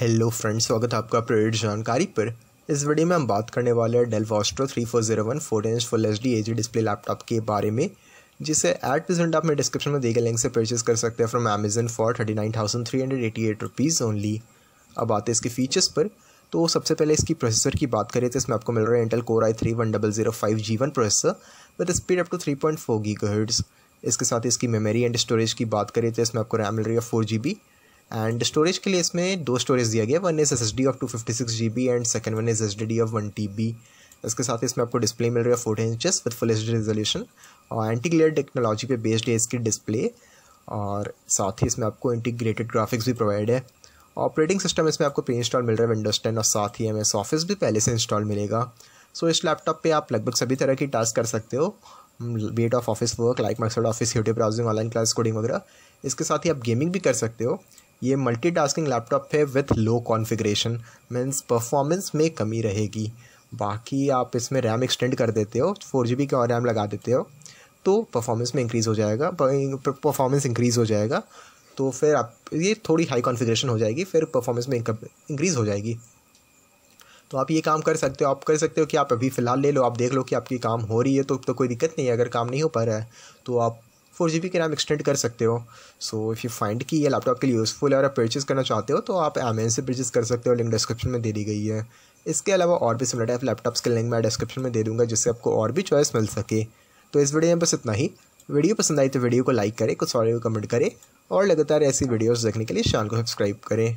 hello friends स्वागत है आपका प्रेरित जानकारी पर इस वीडियो में हम बात करने वाले हैं Dell Vostro three four zero one four inch full H D H display laptop के बारे में जिसे एट प्रेजेंट आप मेरे डिस्क्रिप्शन में दिए गए लिंक से परचेज कर सकते हैं from Amazon for thirty nine thousand three hundred eighty eight rupees only अब आते हैं इसके फीचर्स पर तो सबसे पहले इसकी प्रोसेसर की बात करें तो इसमें आपको मिल रहा है Intel core I three one double zero five G one processor with speed up to three point four G इसके साथ इसकी मेमोरी एंड स्टोरेज की बात करें तो इसमें आपको रैम मिल रही है four G B and storage के लिए इसमें दो स्टोरेज दिया गया one is S S D of two fifty six G B and second one is S D D of one T B इसके साथ इसमें आपको डिस्प्ले मिल रहा है fourteen inches with full H D resolution और एंटी ग्लेयर टेक्नोलॉजी पे based है इसकी डिस्प्ले और साथ ही इसमें आपको इंटीग्रेटेड ग्राफिक्स भी प्रोवाइड है ऑपरेटिंग सिस्टम इसमें आपको प्री इंस्टॉल मिल रहा है विंडोज़ टेन और साथ ही एम एस ऑफिस भी पहले से इंस्टॉल मिलेगा सो so, इस लैपटॉप पे आप लगभग सभी तरह की टास्क कर सकते हो wait of office work like Microsoft office YouTube browsing online class coding वगैरह इसके साथ ही आप गेमिंग भी कर सकते हो ये मल्टीटास्किंग लैपटॉप है with low configuration means performance में कमी रहेगी बाकी आप इसमें रैम एक्सटेंड कर देते हो फोर जी बी का रैम लगा देते हो तो परफॉर्मेंस में इंक्रीज़ हो जाएगा परफॉर्मेंस इंक्रीज़ हो जाएगा तो फिर आप ये थोड़ी हाई कॉन्फ़िगरेशन हो जाएगी फिर परफॉर्मेंस में इंक्रीज़ हो जाएगी तो आप ये काम कर सकते हो आप कर सकते हो कि आप अभी फ़िलहाल ले लो आप देख लो कि आपकी काम हो रही है तो तो कोई दिक्कत नहीं है अगर काम नहीं हो पा रहा है तो आप फोर जी बी के रैम एक्सटेंड कर सकते हो सो इफ़ यू फाइंड कि ये लैपटॉप के लिए यूज़फुल है और आप परचेज़ करना चाहते हो तो आप अमेजन से परचेज़ कर सकते हो लिंक डिस्क्रिप्शन में दे दी गई है इसके अलावा और भी सिमिलर टाइप लैपटॉप्स के लिंक मैं डिस्क्रिप्शन में दे दूँगा जिससे आपको और भी चॉइस मिल सके तो इस वीडियो में बस इतना ही वीडियो पसंद आई तो वीडियो को लाइक करें कुछ और कमेंट करें और लगातार ऐसी वीडियोज़ देखने के लिए चैनल को सब्सक्राइब करें